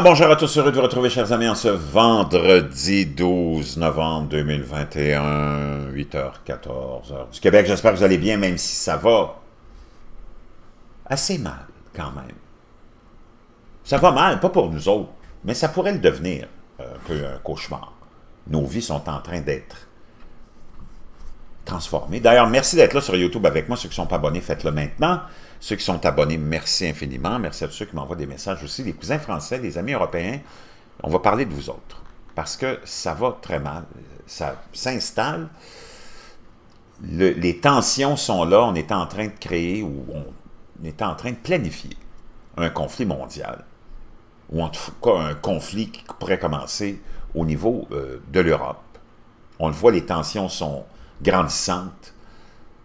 bonjour à tous, heureux de vous retrouver, chers amis, en ce vendredi 12 novembre 2021, 8h14 du Québec. J'espère que vous allez bien, même si ça va assez mal, quand même. Ça va mal, pas pour nous autres, mais ça pourrait le devenir euh, un peu un cauchemar. Nos vies sont en train d'être D'ailleurs, merci d'être là sur YouTube avec moi. Ceux qui ne sont pas abonnés, faites-le maintenant. Ceux qui sont abonnés, merci infiniment. Merci à tous ceux qui m'envoient des messages aussi, Les cousins français, des amis européens. On va parler de vous autres parce que ça va très mal. Ça s'installe. les tensions sont là. On est en train de créer ou on est en train de planifier un conflit mondial ou en tout cas un conflit qui pourrait commencer au niveau euh, de l'Europe. On le voit, les tensions sont grandissante.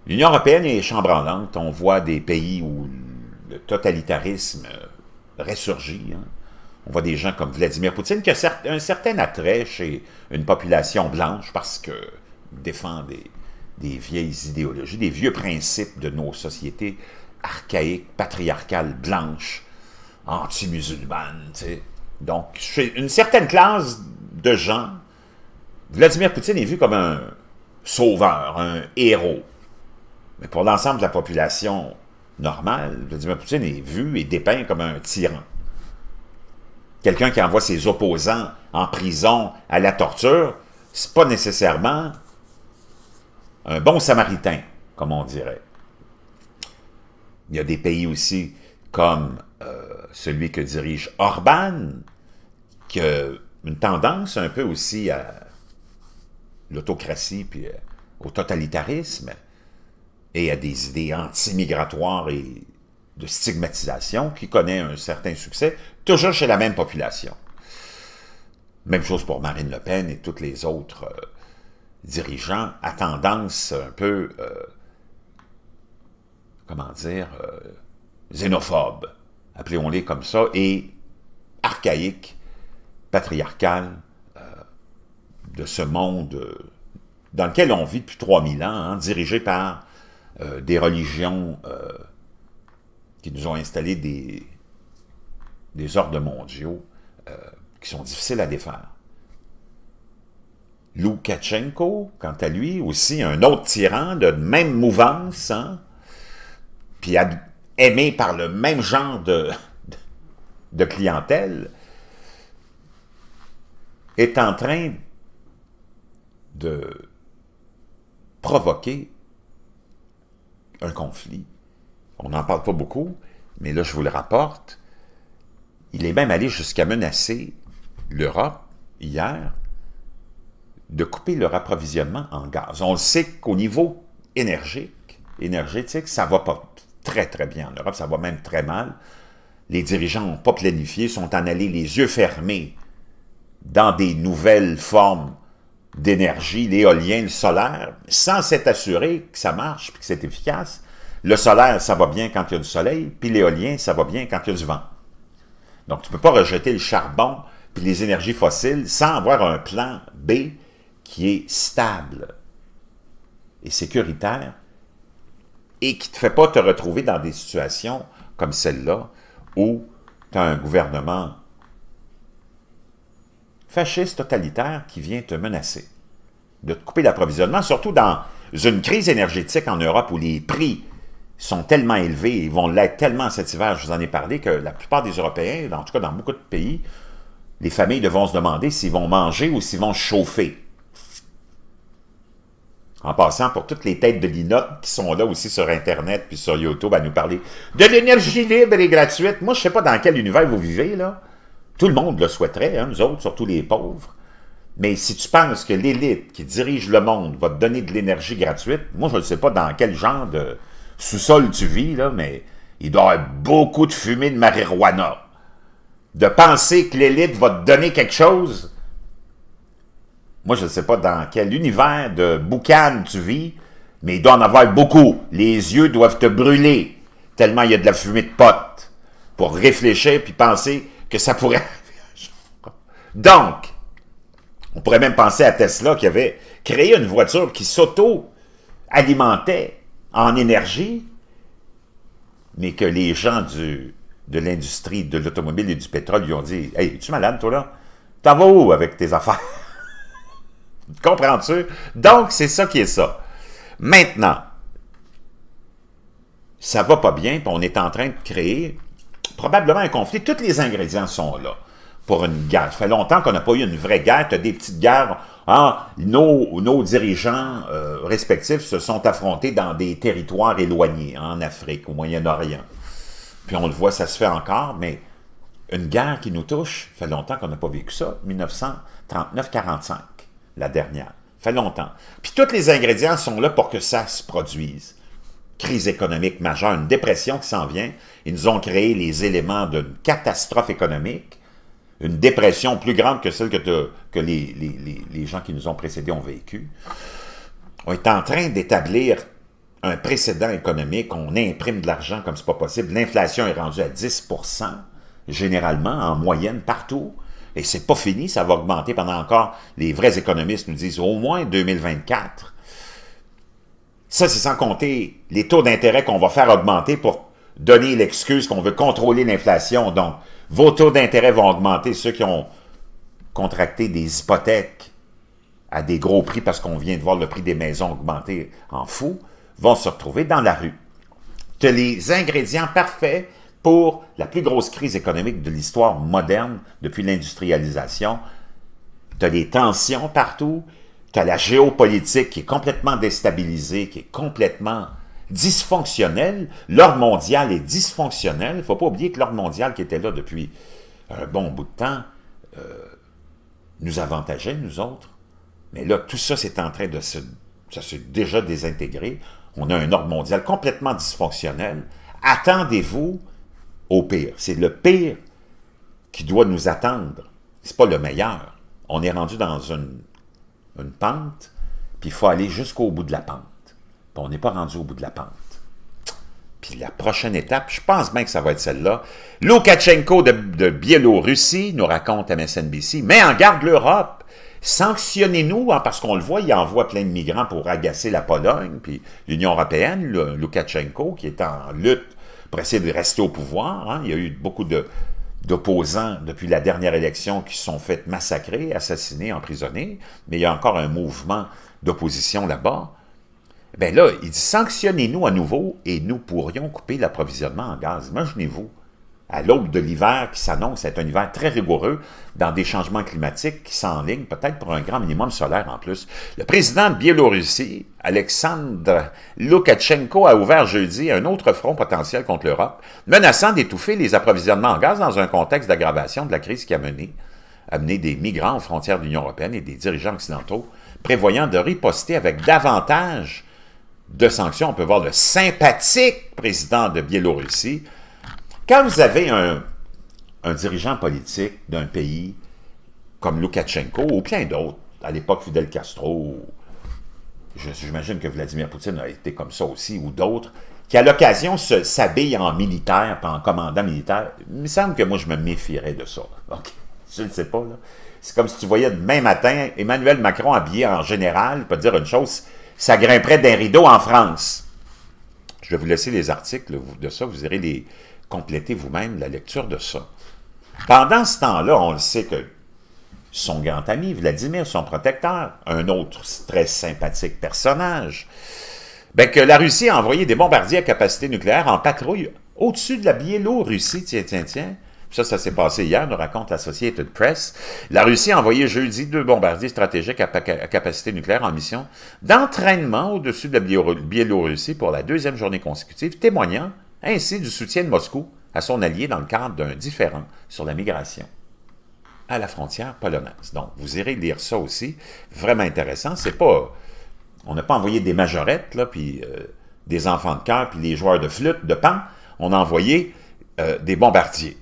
L'Union européenne est lente. On voit des pays où le totalitarisme ressurgit. Hein. On voit des gens comme Vladimir Poutine qui a un certain attrait chez une population blanche parce que défend des, des vieilles idéologies, des vieux principes de nos sociétés archaïques, patriarcales, blanches, anti-musulmanes. Donc, chez une certaine classe de gens, Vladimir Poutine est vu comme un, sauveur, un héros. Mais pour l'ensemble de la population normale, Vladimir Poutine est vu et dépeint comme un tyran. Quelqu'un qui envoie ses opposants en prison à la torture, c'est pas nécessairement un bon samaritain, comme on dirait. Il y a des pays aussi comme euh, celui que dirige Orban, qui a une tendance un peu aussi à l'autocratie puis euh, au totalitarisme et à des idées anti-migratoires et de stigmatisation qui connaît un certain succès, toujours chez la même population. Même chose pour Marine Le Pen et tous les autres euh, dirigeants à tendance un peu, euh, comment dire, xénophobe, appelons-les comme ça, et archaïque, patriarcale, de ce monde euh, dans lequel on vit depuis 3000 ans, hein, dirigé par euh, des religions euh, qui nous ont installé des, des ordres mondiaux qui sont difficiles à défaire. Loukachenko, quant à lui, aussi un autre tyran de même mouvance, hein, puis aimé par le même genre de, de clientèle, est en train de provoquer un conflit. On n'en parle pas beaucoup, mais là, je vous le rapporte. Il est même allé jusqu'à menacer l'Europe hier de couper leur approvisionnement en gaz. On le sait qu'au niveau énergique, énergétique, ça va pas très, très bien en Europe, ça va même très mal. Les dirigeants n'ont pas planifié, sont en allés les yeux fermés dans des nouvelles formes d'énergie, l'éolien, le solaire, sans s'être assuré que ça marche et que c'est efficace, le solaire, ça va bien quand il y a du soleil, puis l'éolien, ça va bien quand il y a du vent. Donc, tu ne peux pas rejeter le charbon puis les énergies fossiles sans avoir un plan B qui est stable et sécuritaire et qui ne te fait pas te retrouver dans des situations comme celle-là où tu as un gouvernement fasciste totalitaire qui vient te menacer de te couper l'approvisionnement, surtout dans une crise énergétique en Europe où les prix sont tellement élevés et vont l'être tellement cet hiver, je vous en ai parlé, que la plupart des Européens, en tout cas dans beaucoup de pays, les familles devront se demander s'ils vont manger ou s'ils vont chauffer. En passant pour toutes les têtes de l'inote qui sont là aussi sur Internet puis sur YouTube à nous parler de l'énergie libre et gratuite. Moi, je ne sais pas dans quel univers vous vivez, là. Tout le monde le souhaiterait, hein, nous autres, surtout les pauvres. Mais si tu penses que l'élite qui dirige le monde va te donner de l'énergie gratuite, moi, je ne sais pas dans quel genre de sous-sol tu vis, là, mais il doit y avoir beaucoup de fumée de marijuana. De penser que l'élite va te donner quelque chose, moi, je ne sais pas dans quel univers de boucan tu vis, mais il doit en avoir beaucoup. Les yeux doivent te brûler tellement il y a de la fumée de potes pour réfléchir puis penser que ça pourrait... Donc, on pourrait même penser à Tesla qui avait créé une voiture qui s'auto-alimentait en énergie, mais que les gens du, de l'industrie de l'automobile et du pétrole lui ont dit « Hey, es-tu malade, toi, là? T'en vas où avec tes affaires? » Comprends-tu? Donc, c'est ça qui est ça. Maintenant, ça va pas bien, puis on est en train de créer probablement un conflit. Tous les ingrédients sont là pour une guerre. Ça fait longtemps qu'on n'a pas eu une vraie guerre. Tu as des petites guerres. Ah, nos, dirigeants euh, respectifs se sont affrontés dans des territoires éloignés, en Afrique, au Moyen-Orient. Puis on le voit, ça se fait encore, mais une guerre qui nous touche, ça fait longtemps qu'on n'a pas vécu ça, 1939-45, la dernière. Ça fait longtemps. Puis tous les ingrédients sont là pour que ça se produise crise économique majeure, une dépression qui s'en vient. Ils nous ont créé les éléments d'une catastrophe économique, une dépression plus grande que celle que, les, gens qui nous ont précédés ont vécu, On est en train d'établir un précédent économique, on imprime de l'argent comme c'est pas possible, l'inflation est rendue à 10 généralement, en moyenne, partout, et c'est pas fini, ça va augmenter pendant encore, les vrais économistes nous disent au moins 2024, ça, c'est sans compter les taux d'intérêt qu'on va faire augmenter pour donner l'excuse qu'on veut contrôler l'inflation. Donc, vos taux d'intérêt vont augmenter, ceux qui ont contracté des hypothèques à des gros prix parce qu'on vient de voir le prix des maisons augmenter en fou, vont se retrouver dans la rue. Tu as les ingrédients parfaits pour la plus grosse crise économique de l'histoire moderne depuis l'industrialisation. Tu as des tensions partout, à la géopolitique qui est complètement déstabilisée, qui est complètement dysfonctionnelle. L'ordre mondial est dysfonctionnel. Il ne faut pas oublier que l'ordre mondial qui était là depuis un bon bout de temps euh, nous avantageait, nous autres. Mais là, tout ça, c'est en train de se, ça s'est déjà désintégré. On a un ordre mondial complètement dysfonctionnel. Attendez-vous au pire. C'est le pire qui doit nous attendre. C'est pas le meilleur. On est rendu dans une une pente, puis il faut aller jusqu'au bout de la pente. on n'est pas rendu au bout de la pente. Puis la prochaine étape, je pense bien que ça va être celle-là. Loukachenko de, Biélorussie nous raconte à MSNBC, mais en garde l'Europe. Sanctionnez-nous, hein, parce qu'on le voit, il envoie plein de migrants pour agacer la Pologne, puis l'Union européenne, Loukachenko, qui est en lutte pour essayer de rester au pouvoir. Hein. il y a eu beaucoup de d'opposants depuis la dernière élection qui se sont fait massacrer, assassinés, emprisonnés, mais il y a encore un mouvement d'opposition là-bas. Ben là, il dit sanctionnez-nous à nouveau et nous pourrions couper l'approvisionnement en gaz. Imaginez-vous à l'aube de l'hiver qui s'annonce être un hiver très rigoureux dans des changements climatiques qui s'enlignent peut-être pour un grand minimum solaire en plus. Le président de Biélorussie, Alexandre Loukachenko, a ouvert jeudi un autre front potentiel contre l'Europe, menaçant d'étouffer les approvisionnements en gaz dans un contexte d'aggravation de la crise qui a mené, des migrants aux frontières de l'Union européenne et des dirigeants occidentaux, prévoyant de riposter avec davantage de sanctions. On peut voir le sympathique président de Biélorussie, quand vous avez un, dirigeant politique d'un pays comme Loukachenko ou plein d'autres, à l'époque Fidel Castro, j'imagine que Vladimir Poutine a été comme ça aussi, ou d'autres, qui à l'occasion s'habille en militaire, en commandant militaire, il me semble que moi je me méfierais de ça. Je ne sais pas. C'est comme si tu voyais demain matin Emmanuel Macron habillé en général, peut dire une chose, ça grimperait d'un rideau en France. Je vais vous laisser les articles de ça, vous irez les, complétez vous-même la lecture de ça. Pendant ce temps-là, on le sait que son grand ami, Vladimir, son protecteur, un autre très sympathique personnage, ben que la Russie a envoyé des bombardiers à capacité nucléaire en patrouille au-dessus de la Biélorussie, tiens, tiens, tiens. Ça, ça s'est passé hier, nous raconte l'Associated Press. La Russie a envoyé jeudi deux bombardiers stratégiques à, capacité nucléaire en mission d'entraînement au-dessus de la Biélorussie pour la deuxième journée consécutive, témoignant ainsi du soutien de Moscou à son allié dans le cadre d'un différend sur la migration à la frontière polonaise. Donc, vous irez lire ça aussi. Vraiment intéressant. C'est pas... On n'a pas envoyé des majorettes, là, puis euh, des enfants de cœur, puis des joueurs de flûte, de pan. On a envoyé euh, des bombardiers.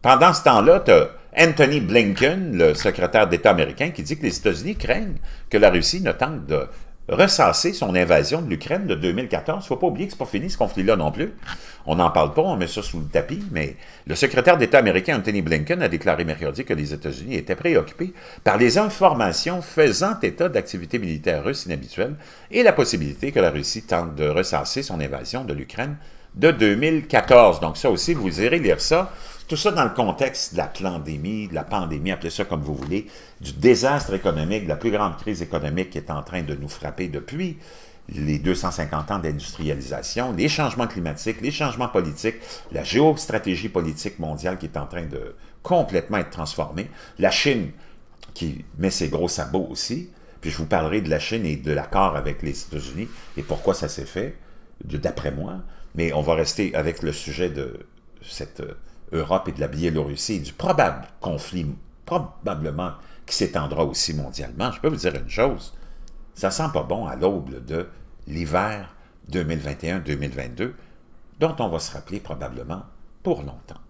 Pendant ce temps-là, tu as Anthony Blinken, le secrétaire d'État américain, qui dit que les États-Unis craignent que la Russie ne tente de ressasser son invasion de l'Ukraine de 2014. faut pas oublier que c'est pas fini ce conflit-là non plus. On n'en parle pas, on met ça sous le tapis, mais le secrétaire d'État américain Anthony Blinken a déclaré mercredi que les États-Unis étaient préoccupés par les informations faisant état d'activités militaires russes inhabituelles et la possibilité que la Russie tente de ressasser son invasion de l'Ukraine de 2014. Donc ça aussi, vous irez lire ça tout ça dans le contexte de la pandémie, de la pandémie, appelez ça comme vous voulez, du désastre économique, de la plus grande crise économique qui est en train de nous frapper depuis les 250 ans d'industrialisation, les changements climatiques, les changements politiques, la géostratégie politique mondiale qui est en train de complètement être transformée, la Chine qui met ses gros sabots aussi, puis je vous parlerai de la Chine et de l'accord avec les États-Unis et pourquoi ça s'est fait, d'après moi, mais on va rester avec le sujet de cette euh, Europe et de la Biélorussie du probable conflit, probablement, qui s'étendra aussi mondialement, je peux vous dire une chose, ça sent pas bon à l'aube de l'hiver 2021-2022, dont on va se rappeler probablement pour longtemps.